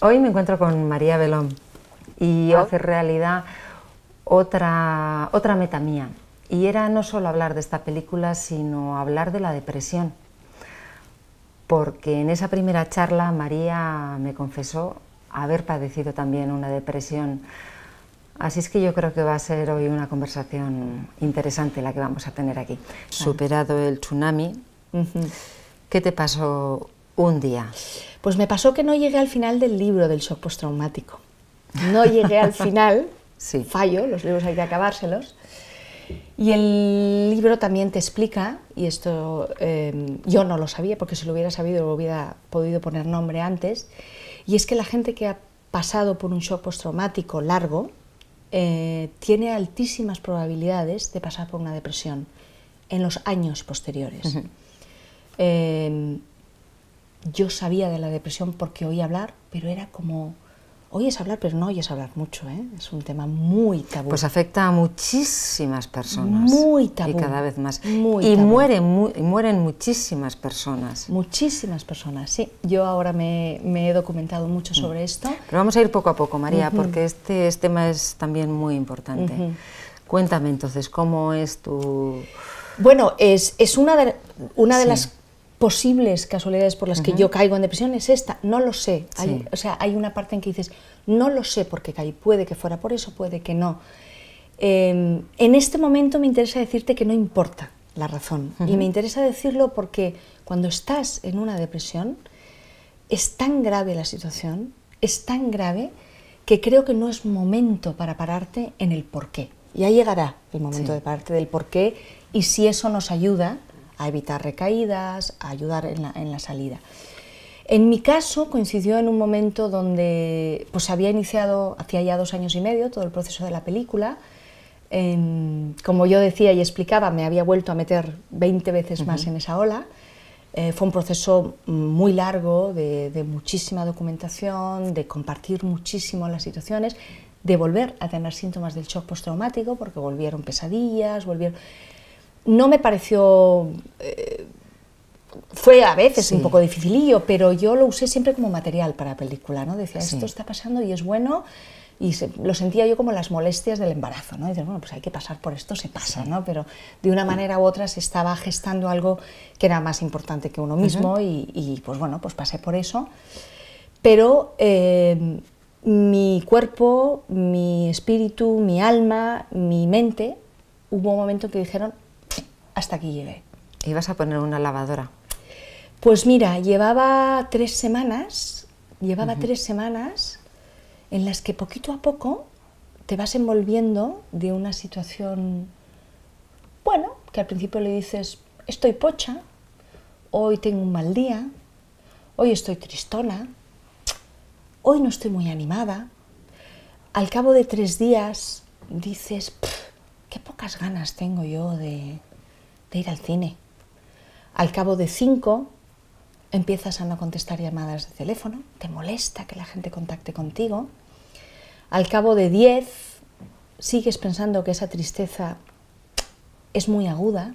Hoy me encuentro con María Belón y hace realidad otra, otra meta mía. Y era no solo hablar de esta película, sino hablar de la depresión. Porque en esa primera charla María me confesó haber padecido también una depresión. Así es que yo creo que va a ser hoy una conversación interesante la que vamos a tener aquí. Superado el tsunami, ¿qué te pasó un día. Pues me pasó que no llegué al final del libro del shock postraumático. No llegué al final, sí. fallo, los libros hay que acabárselos. Y el libro también te explica, y esto em, yo no lo sabía, porque si lo hubiera sabido lo hubiera podido poner nombre antes, y es que la gente que ha pasado por un shock postraumático largo eh, tiene altísimas probabilidades de pasar por una depresión en los años posteriores yo sabía de la depresión porque oí hablar, pero era como oyes hablar, pero no oyes hablar mucho, ¿eh? es un tema muy tabú. Pues afecta a muchísimas personas. Muy tabú. Y cada vez más. y mueren, mueren muchísimas personas. Muchísimas personas, sí. Yo ahora me, he documentado mucho mm. sobre esto. Pero vamos a ir poco a poco, María, porque este, este, tema es también muy importante. Cuéntame entonces, ¿cómo es tu...? Bueno, es, es una de, una de las posibles casualidades por las que yo caigo en depresión es esta, no lo sé. Hay, o sea, hay una parte en que dices, no lo sé por qué caí, puede que fuera por eso, puede que no. Em, en este momento me interesa decirte que no importa la razón y me interesa decirlo porque cuando estás en una depresión es tan grave la situación, es tan grave que creo que no es momento para pararte en el por qué. Ya llegará el momento de pararte del por qué y si eso nos ayuda, a evitar recaídas, a ayudar en la, salida. En mi caso coincidió en un momento donde pues había iniciado hacía ya dos años y medio todo el proceso de la película. como yo decía y explicaba, me había vuelto a meter 20 veces más en esa ola. Eh, fue un proceso muy largo de, de, muchísima documentación, de compartir muchísimo las situaciones, de volver a tener síntomas del shock postraumático, porque volvieron pesadillas, volvieron no me pareció... Eh, fue a veces un poco dificilillo, pero yo lo usé siempre como material para película, ¿no? Decía, esto está pasando y es bueno, y lo sentía yo como las molestias del embarazo, ¿no? bueno, pues hay que pasar por esto, se pasa, ¿no? Pero de una manera u otra se estaba gestando algo que era más importante que uno mismo y, pues bueno, pues pasé por eso. Pero eh, mi cuerpo, mi espíritu, mi alma, mi mente, hubo un momento que dijeron, hasta aquí llegué. vas a poner una lavadora? Pues mira, llevaba tres semanas, llevaba tres semanas en las que poquito a poco te vas envolviendo de una situación, bueno, que al principio le dices, estoy pocha, hoy tengo un mal día, hoy estoy tristona, hoy no estoy muy animada. Al cabo de tres días dices, qué pocas ganas tengo yo de, ir al cine. Al cabo de cinco, empiezas a no contestar llamadas de teléfono, te molesta que la gente contacte contigo. Al cabo de diez, sigues pensando que esa tristeza es muy aguda.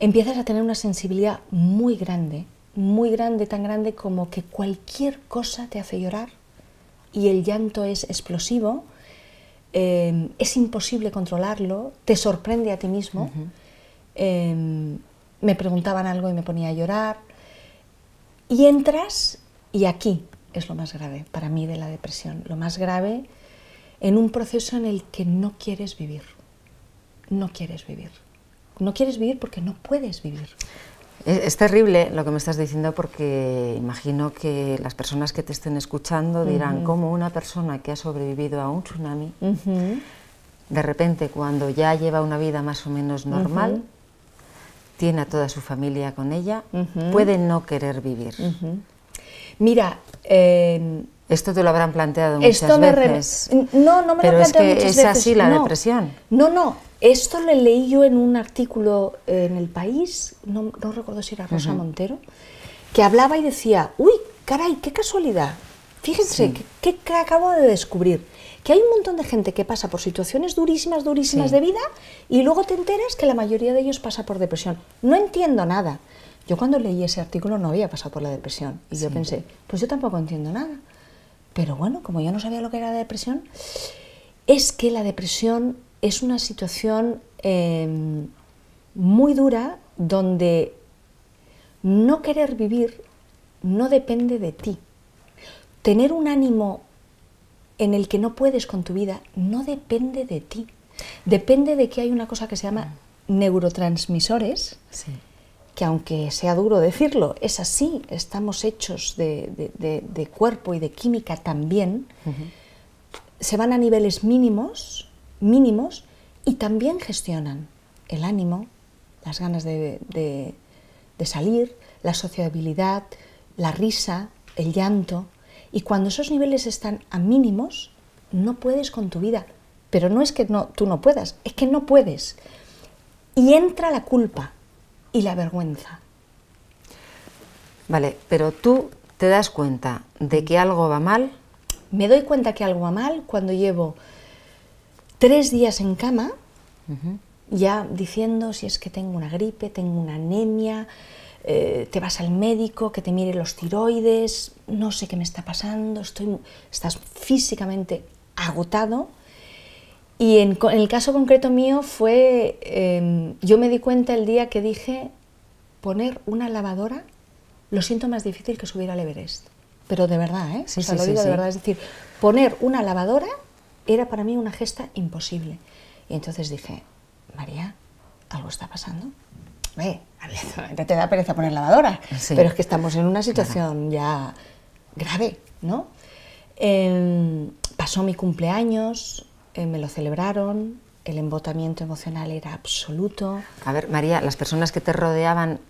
Empiezas a tener una sensibilidad muy grande, muy grande, tan grande como que cualquier cosa te hace llorar y el llanto es explosivo, eh, es imposible controlarlo, te sorprende a ti mismo. Em, me preguntaban algo y me ponía a llorar. Y entras y aquí es lo más grave para mí de la depresión, lo más grave en un proceso en el que no quieres vivir, no quieres vivir, no quieres vivir porque no puedes vivir. Es terrible lo que me estás diciendo porque imagino que las personas que te estén escuchando dirán como cómo una persona que ha sobrevivido a un tsunami, de repente cuando ya lleva una vida más o menos normal, tiene a toda su familia con ella, puede no querer vivir. Mira, eh, esto te lo habrán planteado muchas esto me veces. No, no me lo es que es así la no, depresión. No, no. Esto lo leí yo en un artículo en El País, no, no recuerdo si era Rosa Montero, que hablaba y decía, uy, caray, qué casualidad. Fíjense, qué acabo de descubrir que hay un montón de gente que pasa por situaciones durísimas, durísimas de vida y luego te enteras que la mayoría de ellos pasa por depresión. No entiendo nada. Yo cuando leí ese artículo no había pasado por la depresión y yo pensé, pues yo tampoco entiendo nada. Pero bueno, como yo no sabía lo que era la depresión, es que la depresión es una situación em, muy dura donde no querer vivir no depende de ti. Tener un ánimo en el que no puedes con tu vida no depende de ti. Depende de que hay una cosa que se llama neurotransmisores, que aunque sea duro decirlo, es así, estamos hechos de, cuerpo y de química también, se van a niveles mínimos, mínimos, y también gestionan el ánimo, las ganas de salir, la sociabilidad, la risa, el llanto. Y cuando esos niveles están a mínimos, no puedes con tu vida. Pero no es que no, tú no puedas, es que no puedes. Y entra la culpa y la vergüenza. Vale, pero tú te das cuenta de que algo va mal. Me doy cuenta que algo va mal cuando llevo tres días en cama, ya diciendo si es que tengo una gripe, tengo una anemia, eh, te vas al médico, que te mire los tiroides, no sé qué me está pasando, estoy, estás físicamente agotado. Y en, el caso concreto mío fue, em, yo me di cuenta el día que dije poner una lavadora, lo siento más difícil que subir al Everest. Pero de verdad, ¿eh? o lo digo de verdad. Es decir, poner una lavadora era para mí una gesta imposible. Y entonces dije, María, algo está pasando eh, te da pereza poner lavadora, pero es que estamos en una situación ya grave, ¿no? Em, pasó mi cumpleaños, eh, me lo celebraron, el embotamiento emocional era absoluto. A ver, María, las personas que te rodeaban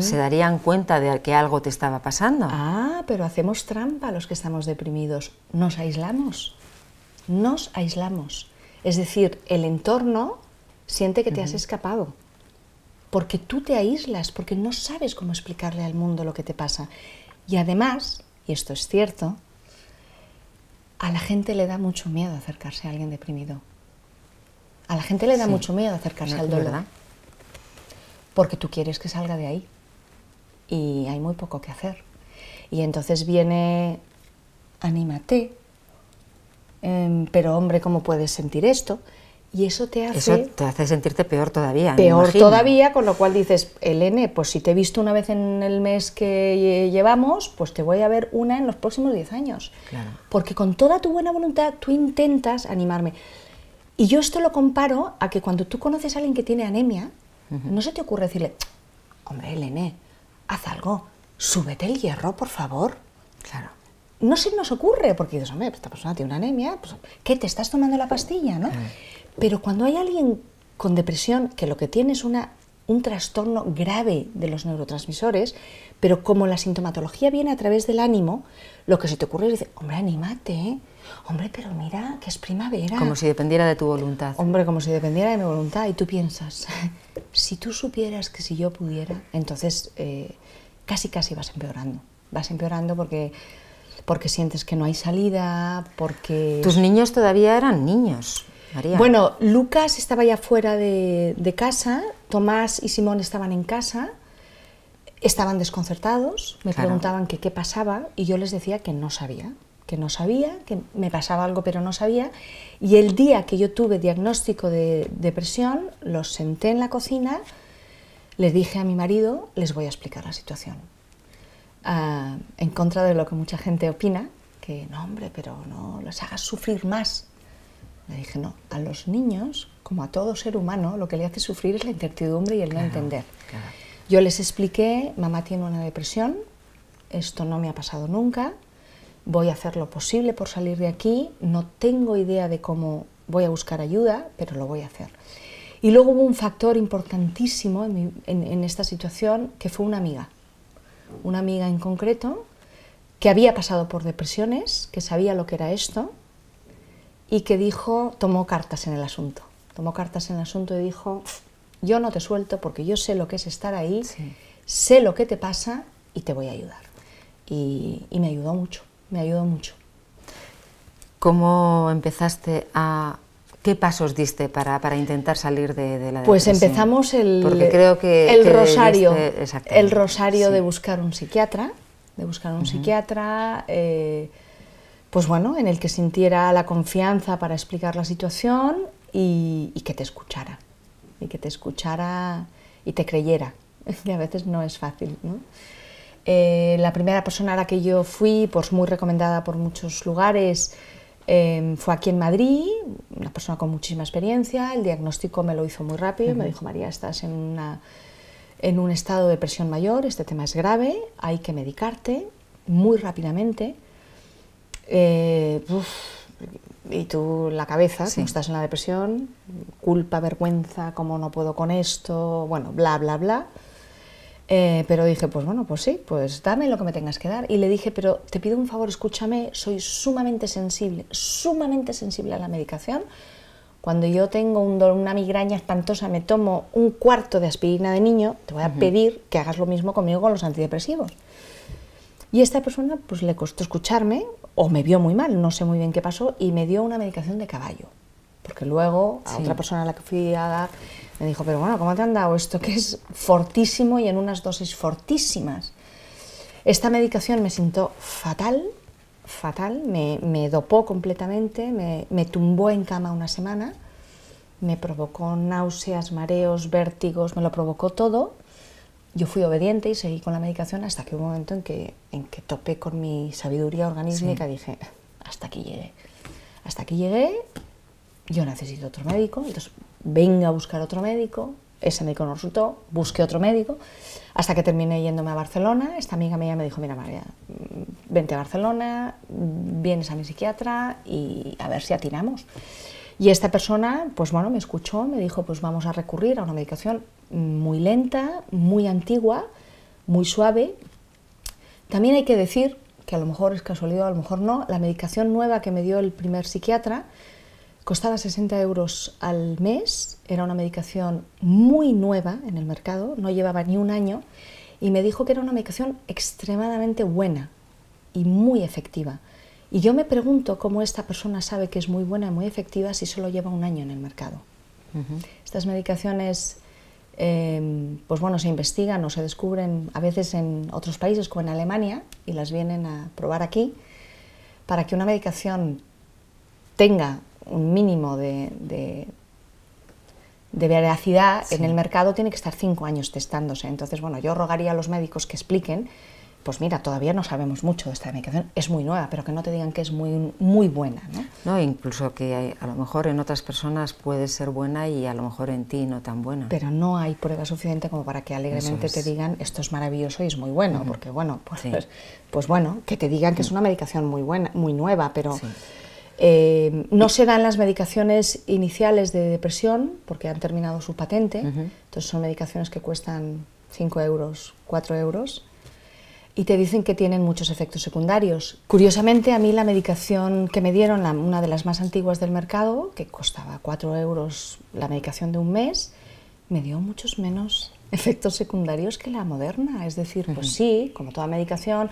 se darían cuenta de que algo te estaba pasando. Ah, pero hacemos trampa los que estamos deprimidos. Nos aislamos. Nos aislamos. Es decir, el entorno siente que te has escapado porque tú te aíslas, porque no sabes cómo explicarle al mundo lo que te pasa. Y además, y esto es cierto, a la gente le da mucho miedo acercarse a alguien deprimido. A la gente le da mucho miedo acercarse al dolor. ¿verdad? Porque tú quieres que salga de ahí. Y hay muy poco que hacer. Y entonces viene, anímate, em, pero hombre, ¿cómo puedes sentir esto? Y eso te hace... Eso te hace sentirte peor todavía. Peor todavía, con lo cual dices, Elene, pues si te he visto una vez en el mes que eh, llevamos, pues te voy a ver una en los próximos 10 años. Claro. Porque con toda tu buena voluntad tú intentas animarme. Y yo esto lo comparo a que cuando tú conoces a alguien que tiene anemia, no se te ocurre decirle, hombre, Elene, haz algo, súbete el hierro, por favor. Claro no se nos ocurre, porque dices, hombre, esta persona tiene una anemia, pues, ¿qué te estás tomando la pastilla? Mm. Pero cuando hay alguien con depresión que lo que tiene es una, un trastorno grave de los neurotransmisores, pero como la sintomatología viene a través del ánimo, lo que se te ocurre es decir, hombre, anímate, ¿eh? hombre, pero mira, que es primavera. Como si dependiera de tu voluntad. Hombre, como si dependiera de mi voluntad. Y tú piensas, si tú supieras que si yo pudiera, entonces eh, casi, casi vas empeorando. Vas empeorando porque porque sientes que no hay salida, porque... Tus niños todavía eran niños. María. Bueno, Lucas estaba ya fuera de, casa, Tomás y Simón estaban en casa, estaban desconcertados, me preguntaban qué pasaba y yo les decía que no sabía, que no sabía, que me pasaba algo pero no sabía. Y el día que yo tuve diagnóstico de depresión, los senté en la cocina, les dije a mi marido, les voy a explicar la situación en contra de lo que mucha gente opina, que no, hombre, pero no los hagas sufrir más. Le dije, no, a los niños, como a todo ser humano, lo que le hace sufrir es la incertidumbre y el no entender. Yo les expliqué, mamá tiene una depresión, esto no me ha pasado nunca, voy a hacer lo posible por salir de aquí, no tengo idea de cómo voy a buscar ayuda, pero lo voy a hacer. Y luego hubo un factor importantísimo en esta situación, que fue una amiga una amiga en concreto, que había pasado por depresiones, que sabía lo que era esto y que dijo, tomó cartas en el asunto. Tomó cartas en el asunto y dijo, yo no te suelto porque yo sé lo que es estar ahí, sé lo que te pasa y te voy a ayudar. y me ayudó mucho, me ayudó mucho. ¿Cómo empezaste a ¿Qué pasos diste para, intentar salir de, la pues depresión? Pues empezamos el, creo que, el rosario, el rosario de buscar un psiquiatra, de buscar un psiquiatra, eh, pues bueno, en el que sintiera la confianza para explicar la situación y, que te escuchara, y que te escuchara y te creyera, que a veces no es fácil, ¿no? Eh, la primera persona a la que yo fui, pues muy recomendada por muchos lugares, Em, fue aquí en Madrid, una persona con muchísima experiencia, el diagnóstico me lo hizo muy rápido, me dijo, María, estás en, un estado de depresión mayor, este tema es grave, hay que medicarte muy rápidamente. Eh, y tú la cabeza, estás en la depresión, culpa, vergüenza, cómo no puedo con esto, bueno, bla, bla, bla. Eh, pero dije, pues bueno, pues sí, pues dame lo que me tengas que dar. Y le dije, pero te pido un favor, escúchame, soy sumamente sensible, sumamente sensible a la medicación. Cuando yo tengo un una migraña espantosa, me tomo un cuarto de aspirina de niño, te voy a pedir que hagas lo mismo conmigo con los antidepresivos. Y esta persona pues le costó escucharme o me vio muy mal, no sé muy bien qué pasó, y me dio una medicación de caballo. Porque luego a otra persona a la que fui a dar me dijo, pero bueno, ¿cómo te han dado esto que es fortísimo y en unas dosis fortísimas? Esta medicación me sintió fatal, fatal, me, dopó completamente, me, tumbó en cama una semana, me provocó náuseas, mareos, vértigos, me lo provocó todo. Yo fui obediente y seguí con la medicación hasta que hubo un momento en que, en que topé con mi sabiduría organística y dije, hasta aquí llegué. Hasta aquí llegué, yo necesito otro médico, entonces venga a buscar otro médico, ese médico no resultó, busque otro médico, hasta que terminé yéndome a Barcelona, esta amiga mía me dijo, mira María, mm, vente a Barcelona, mm, vienes a mi psiquiatra y a ver si atinamos. Y esta persona, pues bueno, me escuchó, me dijo, pues vamos a recurrir a una medicación muy lenta, muy antigua, muy suave. También hay que decir, que a lo mejor es casualidad, a lo mejor no, la medicación nueva que me dio el primer psiquiatra, Costaba 60 euros al mes, era una medicación muy nueva en el mercado, no llevaba ni un año, y me dijo que era una medicación extremadamente buena y muy efectiva. Y yo me pregunto cómo esta persona sabe que es muy buena y muy efectiva si solo lleva un año en el mercado. Estas medicaciones, em, pues bueno, se investigan o se descubren a veces en otros países como en Alemania y las vienen a probar aquí. Para que una medicación tenga un mínimo de, de, veracidad en el mercado, tiene que estar cinco años testándose. Entonces, bueno, yo rogaría a los médicos que expliquen, pues mira, todavía no sabemos mucho de esta medicación, es muy nueva, pero que no te digan que es muy, muy buena. ¿no? no, incluso que a lo mejor en otras personas puede ser buena y a lo mejor en ti no tan buena. Pero no hay prueba suficiente como para que alegremente te digan esto es maravilloso y es muy bueno, porque bueno, pues, pues, bueno, que te digan que es una medicación muy buena, muy nueva, pero... Eh, no se dan las medicaciones iniciales de depresión porque han terminado su patente, entonces son medicaciones que cuestan 5 euros, 4 euros, y te dicen que tienen muchos efectos secundarios. Curiosamente, a mí la medicación que me dieron, una de las más antiguas del mercado, que costaba 4 euros la medicación de un mes, me dio muchos menos efectos secundarios que la moderna. Es decir, pues sí, como toda medicación,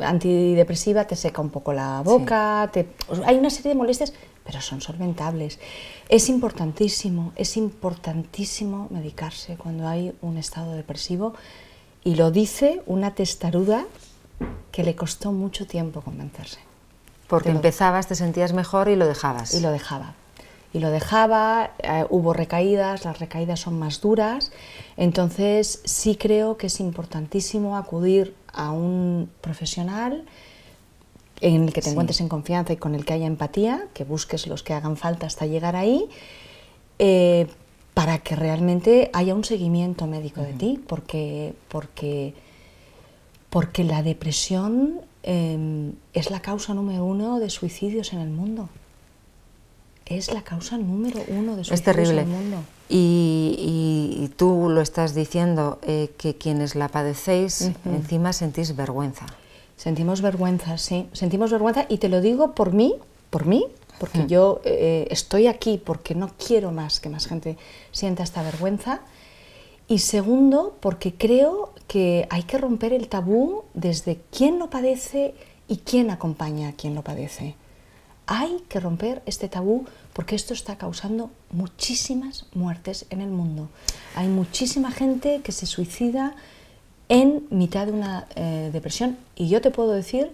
antidepresiva te seca un poco la boca, hay una serie de molestias, pero son solventables. Es importantísimo, es importantísimo medicarse cuando hay un estado depresivo y lo dice una testaruda que le costó mucho tiempo convencerse. Porque empezabas, te sentías mejor y lo dejabas. Y lo dejaba. Y lo dejaba, eh, hubo recaídas, las recaídas son más duras, entonces sí creo que es importantísimo acudir a un profesional en el que te encuentres en confianza y con el que haya empatía, que busques los que hagan falta hasta llegar ahí, eh, para que realmente haya un seguimiento médico de ti, porque, porque, porque la depresión em, es la causa número uno de suicidios en el mundo. Es la causa número uno de suicidios en el mundo. Y, tú lo estás diciendo, eh, que quienes la padecéis, encima sentís vergüenza. Sentimos vergüenza, sí. Sentimos vergüenza y te lo digo por mí, por mí, porque yo eh, estoy aquí porque no quiero más que más gente sienta esta vergüenza. Y segundo, porque creo que hay que romper el tabú desde quién lo padece y quién acompaña a quien lo padece. Hay que romper este tabú porque esto está causando muchísimas muertes en el mundo. Hay muchísima gente que se suicida en mitad de una eh, depresión y yo te puedo decir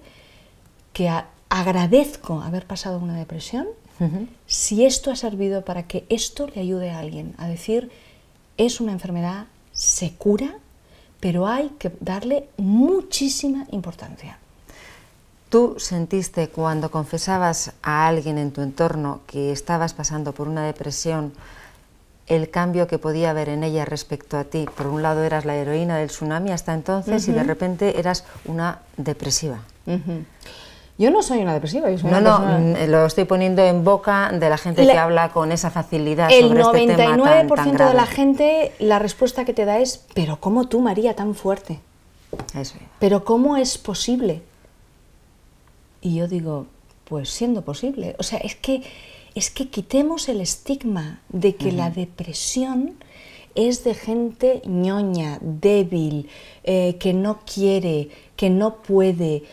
que agradezco haber pasado una depresión si esto ha servido para que esto le ayude a alguien a decir es una enfermedad, se cura, pero hay que darle muchísima importancia tú sentiste cuando confesabas a alguien en tu entorno que estabas pasando por una depresión, el cambio que podía haber en ella respecto a ti. Por un lado eras la heroína del tsunami hasta entonces y de repente eras una depresiva. Yo no soy una depresiva. no, no, lo estoy poniendo en boca de la gente que habla con esa facilidad. El sobre 99% este tema de la gente, la respuesta que te da es, pero ¿cómo tú, María, tan fuerte? Pero ¿cómo es posible? Y yo digo, pues siendo posible. O sea, es que, es que quitemos el estigma de que la depresión es de gente ñoña, débil, eh, que no quiere, que no puede.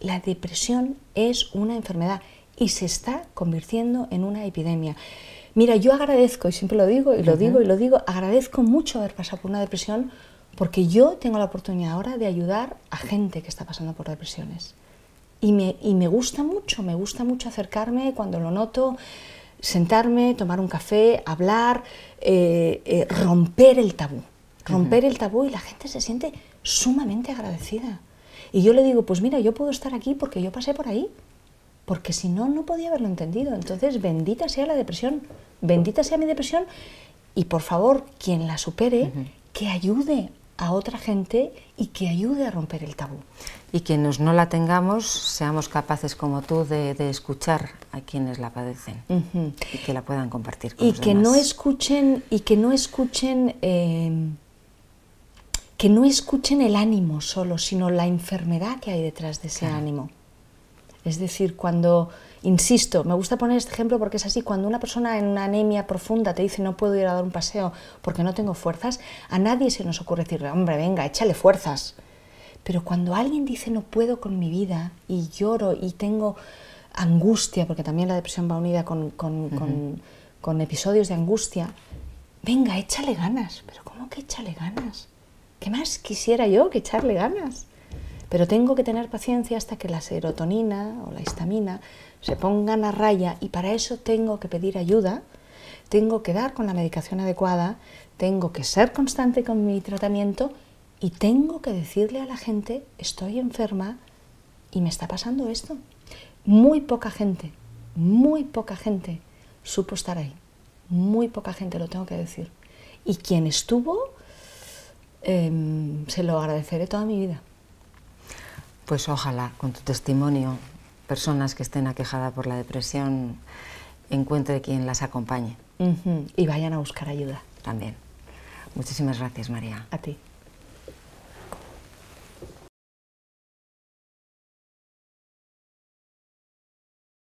la depresión es una enfermedad y se está convirtiendo en una epidemia. Mira, yo agradezco, y siempre lo digo, y lo digo, y lo digo, agradezco mucho haber pasado por una depresión porque yo tengo la oportunidad ahora de ayudar a gente que está pasando por depresiones. Y me, y me gusta mucho, me gusta mucho acercarme cuando lo noto, sentarme, tomar un café, hablar, eh, eh, romper el tabú. Romper el tabú y la gente se siente sumamente agradecida. Y yo le digo, pues mira, yo puedo estar aquí porque yo pasé por ahí. Porque si no, no podía haberlo entendido. Entonces, bendita sea la depresión, bendita sea mi depresión. Y por favor, quien la supere, que ayude a otra gente y que ayude a romper el tabú. Y que quienes no la tengamos, seamos capaces como tú de, escuchar a quienes la padecen y que la puedan compartir y que no escuchen Y que no escuchen, em, que no escuchen el ánimo solo, sino la enfermedad que hay detrás de ese ánimo. Es decir, cuando, insisto, me gusta poner este ejemplo porque es así, cuando una persona en una anemia profunda te dice no puedo ir a dar un paseo porque no tengo fuerzas, a nadie se nos ocurre decirle, hombre, venga, échale fuerzas. Pero cuando alguien dice no puedo con mi vida y lloro y tengo angustia, porque también la depresión va unida con, episodios de angustia, venga, échale ganas. Pero ¿cómo que échale ganas? ¿Qué más quisiera yo que echarle ganas? Pero tengo que tener paciencia hasta que la serotonina o la histamina se pongan a raya y para eso tengo que pedir ayuda, tengo que dar con la medicación adecuada, tengo que ser constante con mi tratamiento y tengo que decirle a la gente, estoy enferma y me está pasando esto. Muy poca gente, muy poca gente supo estar ahí. Muy poca gente, lo tengo que decir. Y quien estuvo, em, se lo agradeceré toda mi vida. Pues ojalá, con tu testimonio, personas que estén aquejadas por la depresión encuentre quien las acompañe. Y vayan a buscar ayuda. También. Muchísimas gracias, María. A ti.